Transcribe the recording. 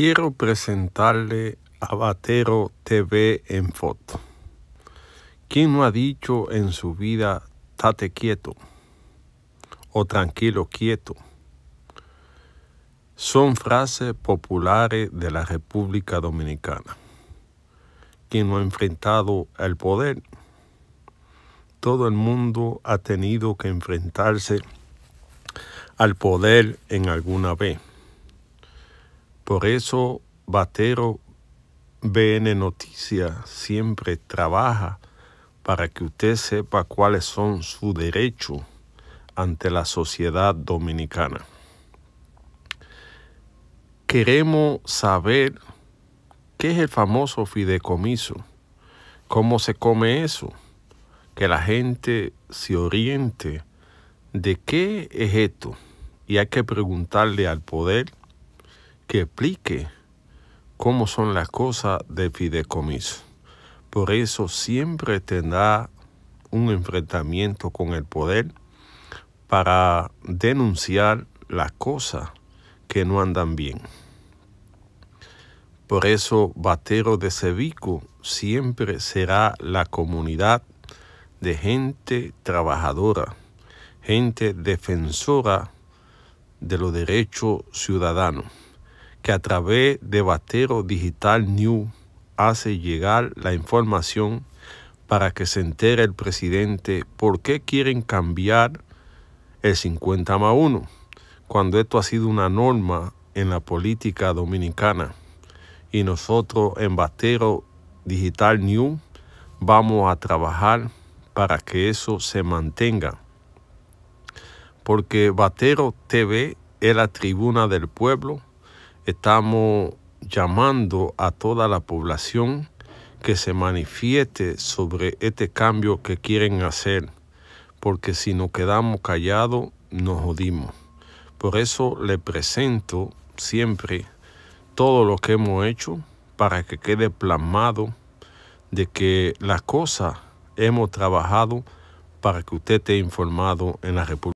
quiero presentarle a Batero TV en foto. ¿Quién no ha dicho en su vida, tate quieto o tranquilo quieto? Son frases populares de la República Dominicana. ¿Quién no ha enfrentado al poder? Todo el mundo ha tenido que enfrentarse al poder en alguna vez por eso Batero BN Noticias siempre trabaja para que usted sepa cuáles son sus derechos ante la sociedad dominicana. Queremos saber qué es el famoso fideicomiso, cómo se come eso, que la gente se oriente de qué es esto y hay que preguntarle al poder que explique cómo son las cosas de fideicomiso. Por eso siempre tendrá un enfrentamiento con el poder para denunciar las cosas que no andan bien. Por eso Batero de Sevico siempre será la comunidad de gente trabajadora, gente defensora de los derechos ciudadanos que a través de Batero Digital New hace llegar la información para que se entere el presidente por qué quieren cambiar el 50 más 1, cuando esto ha sido una norma en la política dominicana. Y nosotros en Batero Digital New vamos a trabajar para que eso se mantenga. Porque Batero TV es la tribuna del pueblo estamos llamando a toda la población que se manifieste sobre este cambio que quieren hacer, porque si nos quedamos callados nos jodimos. Por eso le presento siempre todo lo que hemos hecho para que quede plasmado de que las cosas hemos trabajado para que usted esté informado en la República.